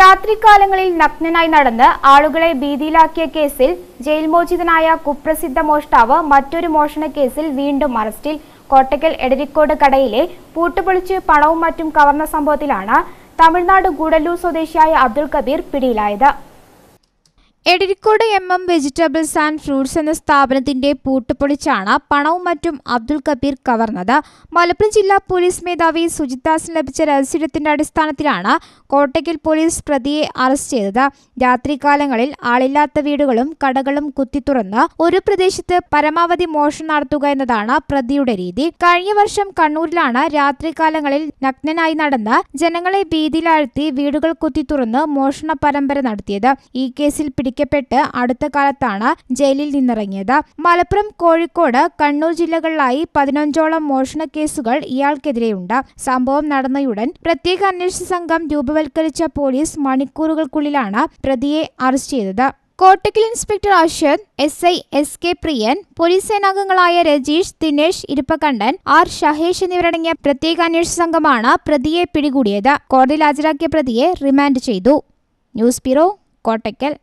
രാത്രികാലങ്ങളിൽ നഗ്നനായി നടന്ന് ആളുകളെ ഭീതിയിലാക്കിയ കേസിൽ ജയിൽ മോചിതനായ കുപ്രസിദ്ധ മോഷ്ടാവ് മറ്റൊരു മോഷണ കേസിൽ വീണ്ടും അറസ്റ്റിൽ കോട്ടക്കൽ എടരിക്കോട് കടയിലെ പൂട്ടുപൊളിച്ച് പണവും മറ്റും കവർന്ന സംഭവത്തിലാണ് തമിഴ്നാട് ഗൂഡല്ലൂർ സ്വദേശിയായ അബ്ദുൾ കബീർ പിടിയിലായത് Edarikode M M vegetables and fruits എന്ന സ്ഥാപനത്തിന്റെ പൂട്ടുപൊളിച്ചാണ് പണവും മറ്റും അബ്ദുൾ കബീർ കവർന്നത് മലപ്പുറം ജില്ലാ പോലീസ് മേധാവി സുജിദാസിന് ലഭിച്ച രഹസ്യത്തിന്റെ അടിസ്ഥാനത്തിലാണ് കോട്ടയ്ക്കൽ പോലീസ് പ്രതിയെ അറസ്റ്റ് ചെയ്തത് രാത്രികാലങ്ങളിൽ ആളില്ലാത്ത വീടുകളും കടകളും കുത്തിത്തുറന്ന് ഒരു പ്രദേശത്ത് പരമാവധി മോഷണം നടത്തുക എന്നതാണ് പ്രതിയുടെ രീതി കഴിഞ്ഞ വർഷം കണ്ണൂരിലാണ് രാത്രികാലങ്ങളിൽ നഗ്നനായി നടന്ന് ജനങ്ങളെ ഭീതിയിലാഴ്ത്തി വീടുകൾ കുത്തിത്തുറന്ന് മോഷണ പരമ്പര നടത്തിയത് ഈ കേസിൽ പിടി പിടിക്കപ്പെട്ട് അടുത്ത കാലത്താണ് ജയിലിൽ നിന്നിറങ്ങിയത് മലപ്പുറം കോഴിക്കോട് കണ്ണൂർ ജില്ലകളിലായി പതിനഞ്ചോളം മോഷണ കേസുകൾ ഇയാൾക്കെതിരെയുണ്ട് സംഭവം നടന്നയുടൻ പ്രത്യേക അന്വേഷണ സംഘം രൂപവൽക്കരിച്ച പോലീസ് മണിക്കൂറുകൾക്കുള്ളിലാണ് പ്രതിയെ അറസ്റ്റ് ചെയ്തത് Kottakkal inspector Aswath S I S K Priyan police സേനാംഗങ്ങളായ രജീഷ് ദിനേഷ് ഇരുപ്പക്കണ്ഠൻ ആർ ഷഹേഷ് എന്നിവരടങ്ങിയ പ്രത്യേക അന്വേഷണ സംഘമാണ് പ്രതിയെ പിടികൂടിയത് കോടതിയിൽ ഹാജരാക്കിയ പ്രതിയെ റിമാൻഡ് ചെയ്തു ന്യൂസ് ബ്യൂറോ കോട്ടക്കൽ